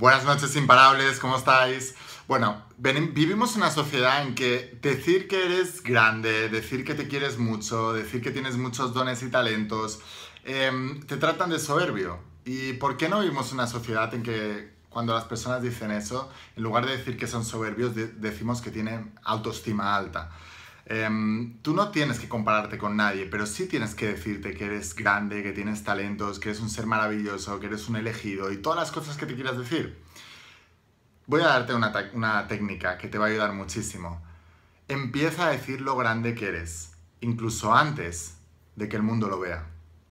Buenas noches, imparables, ¿cómo estáis? Bueno, vivimos una sociedad en que decir que eres grande, decir que te quieres mucho, decir que tienes muchos dones y talentos, em, te tratan de soberbio. ¿Y por qué no vivimos una sociedad en que cuando las personas dicen eso, en lugar de decir que son soberbios, decimos que tienen autoestima alta? Em, tú no tienes que compararte con nadie, pero sí tienes que decirte que eres grande, que tienes talentos, que eres un ser maravilloso, que eres un elegido y todas las cosas que te quieras decir. Voy a darte una, una técnica que te va a ayudar muchísimo. Empieza a decir lo grande que eres, incluso antes de que el mundo lo vea.